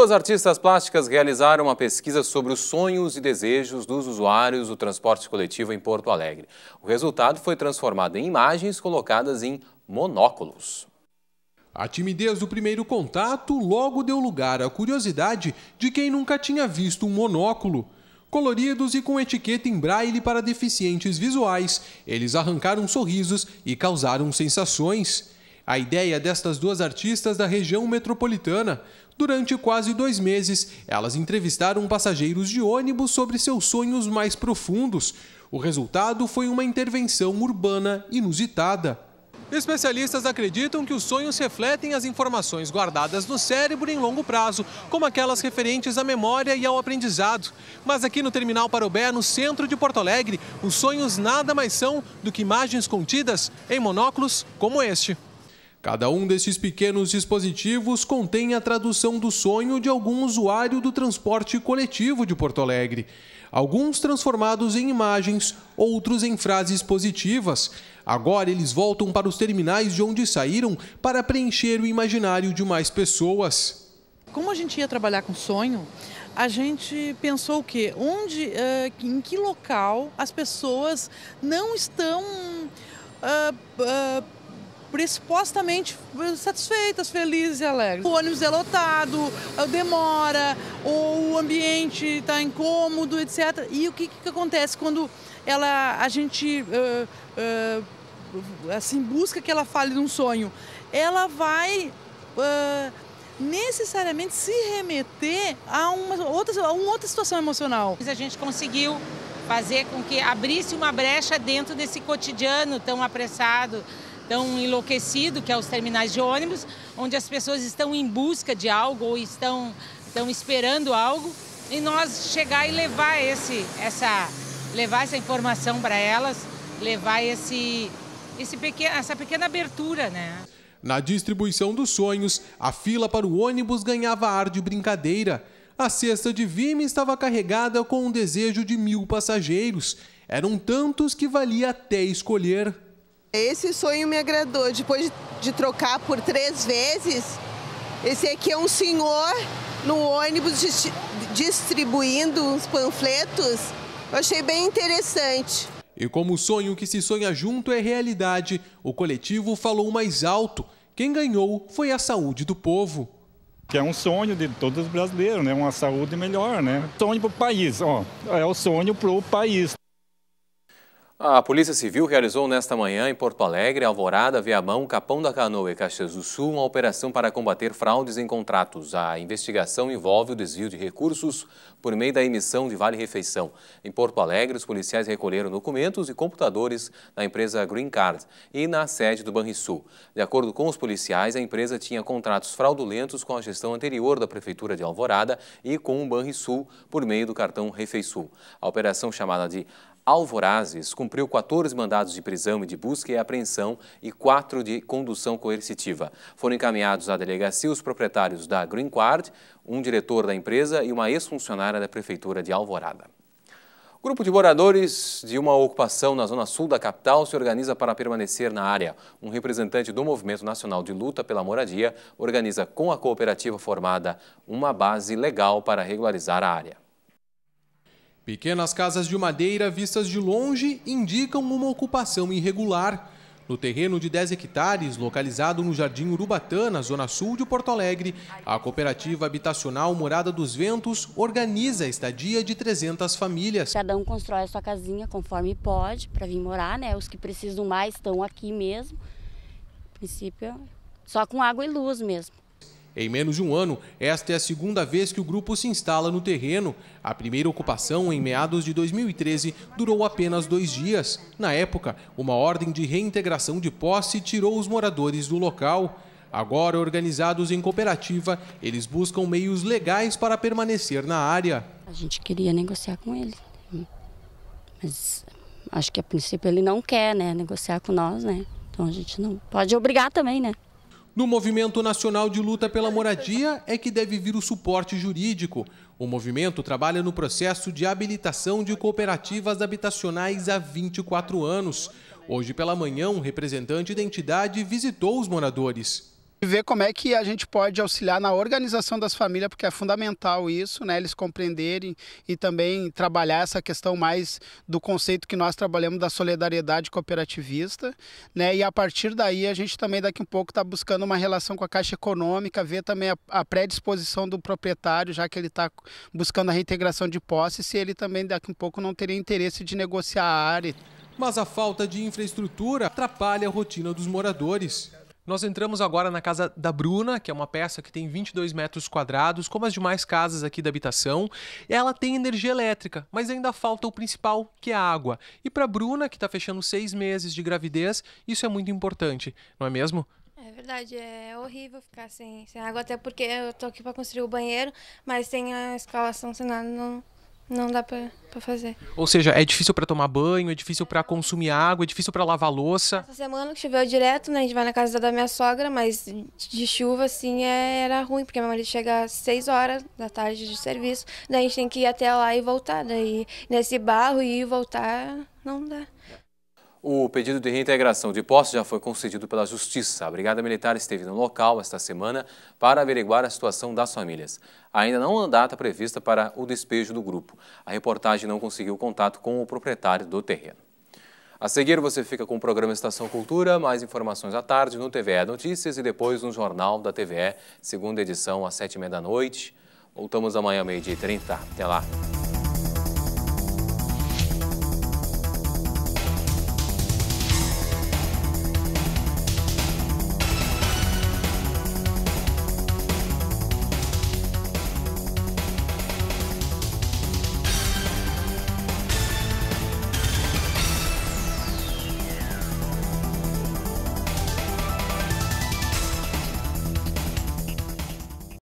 Duas artistas plásticas realizaram uma pesquisa sobre os sonhos e desejos dos usuários do transporte coletivo em Porto Alegre. O resultado foi transformado em imagens colocadas em monóculos. A timidez do primeiro contato logo deu lugar à curiosidade de quem nunca tinha visto um monóculo. Coloridos e com etiqueta em braille para deficientes visuais, eles arrancaram sorrisos e causaram sensações. A ideia destas duas artistas da região metropolitana. Durante quase dois meses, elas entrevistaram passageiros de ônibus sobre seus sonhos mais profundos. O resultado foi uma intervenção urbana inusitada. Especialistas acreditam que os sonhos refletem as informações guardadas no cérebro em longo prazo, como aquelas referentes à memória e ao aprendizado. Mas aqui no Terminal Parobé, no centro de Porto Alegre, os sonhos nada mais são do que imagens contidas em monóculos como este. Cada um desses pequenos dispositivos contém a tradução do sonho de algum usuário do transporte coletivo de Porto Alegre. Alguns transformados em imagens, outros em frases positivas. Agora eles voltam para os terminais de onde saíram para preencher o imaginário de mais pessoas. Como a gente ia trabalhar com sonho, a gente pensou o quê? Onde, eh, em que local as pessoas não estão. Uh, uh, pressupostamente satisfeitas, felizes e alegres. O ônibus é lotado, é, demora, ou o ambiente está incômodo, etc. E o que, que acontece quando ela, a gente uh, uh, assim, busca que ela fale de um sonho? Ela vai. Uh, necessariamente se remeter a uma outra, a uma outra situação emocional. A gente conseguiu fazer com que abrisse uma brecha dentro desse cotidiano tão apressado, tão enlouquecido, que é os terminais de ônibus, onde as pessoas estão em busca de algo ou estão, estão esperando algo, e nós chegar e levar, esse, essa, levar essa informação para elas, levar esse, esse pequeno, essa pequena abertura. Né? Na distribuição dos sonhos, a fila para o ônibus ganhava ar de brincadeira. A cesta de Vime estava carregada com o um desejo de mil passageiros. Eram tantos que valia até escolher. Esse sonho me agradou. Depois de trocar por três vezes, esse aqui é um senhor no ônibus distribuindo uns panfletos. Eu achei bem interessante. E como o sonho que se sonha junto é realidade, o coletivo falou mais alto. Quem ganhou foi a saúde do povo. Que é um sonho de todos os brasileiros, né? Uma saúde melhor, né? Sonho para o país, ó. É o sonho para o país. A Polícia Civil realizou nesta manhã em Porto Alegre, Alvorada, Viamão, Capão da Canoa e Caxias do Sul uma operação para combater fraudes em contratos. A investigação envolve o desvio de recursos por meio da emissão de vale-refeição. Em Porto Alegre, os policiais recolheram documentos e computadores na empresa Green Card e na sede do Banrisul. De acordo com os policiais, a empresa tinha contratos fraudulentos com a gestão anterior da Prefeitura de Alvorada e com o Banrisul por meio do cartão Refeisul. A operação chamada de Alvorazes cumpriu 14 mandados de prisão e de busca e apreensão e 4 de condução coercitiva. Foram encaminhados à delegacia os proprietários da Green Card, um diretor da empresa e uma ex-funcionária da Prefeitura de Alvorada. O grupo de moradores de uma ocupação na zona sul da capital se organiza para permanecer na área. Um representante do Movimento Nacional de Luta pela Moradia organiza com a cooperativa formada uma base legal para regularizar a área. Pequenas casas de madeira vistas de longe indicam uma ocupação irregular. No terreno de 10 hectares, localizado no Jardim Urubatã, na zona sul de Porto Alegre, a cooperativa habitacional Morada dos Ventos organiza a estadia de 300 famílias. Cada um constrói a sua casinha conforme pode para vir morar, né? Os que precisam mais estão aqui mesmo. princípio, só com água e luz mesmo. Em menos de um ano, esta é a segunda vez que o grupo se instala no terreno. A primeira ocupação, em meados de 2013, durou apenas dois dias. Na época, uma ordem de reintegração de posse tirou os moradores do local. Agora organizados em cooperativa, eles buscam meios legais para permanecer na área. A gente queria negociar com ele, mas acho que a princípio ele não quer, né, negociar com nós, né? Então a gente não pode obrigar também, né? No Movimento Nacional de Luta pela Moradia é que deve vir o suporte jurídico. O movimento trabalha no processo de habilitação de cooperativas habitacionais há 24 anos. Hoje pela manhã, um representante da entidade visitou os moradores e ver como é que a gente pode auxiliar na organização das famílias, porque é fundamental isso, né? Eles compreenderem e também trabalhar essa questão mais do conceito que nós trabalhamos da solidariedade cooperativista, né? E a partir daí a gente também daqui um pouco está buscando uma relação com a Caixa Econômica, ver também a, a predisposição do proprietário, já que ele está buscando a reintegração de posse, se ele também daqui um pouco não teria interesse de negociar a área. Mas a falta de infraestrutura atrapalha a rotina dos moradores. Nós entramos agora na casa da Bruna, que é uma peça que tem 22 metros quadrados, como as demais casas aqui da habitação. Ela tem energia elétrica, mas ainda falta o principal, que é a água. E para Bruna, que está fechando seis meses de gravidez, isso é muito importante, não é mesmo? É verdade, é horrível ficar sem, sem água, até porque eu tô aqui para construir o banheiro, mas sem a escalação, sem nada, não, não dá pra, pra fazer. Ou seja, é difícil para tomar banho, é difícil para consumir água, é difícil para lavar louça. Essa semana que choveu direto, né? A gente vai na casa da minha sogra, mas de chuva, assim, é, era ruim, porque meu marido chega às 6 horas da tarde de serviço, daí a gente tem que ir até lá e voltar. Daí nesse barro e voltar, não dá. O pedido de reintegração de posse já foi concedido pela Justiça. A Brigada Militar esteve no local esta semana para averiguar a situação das famílias. Ainda não há data prevista para o despejo do grupo. A reportagem não conseguiu contato com o proprietário do terreno. A seguir você fica com o programa Estação Cultura, mais informações à tarde no TVE Notícias e depois no Jornal da TVE, segunda edição às sete e meia da noite. Voltamos amanhã, meio-dia e trinta. Até lá!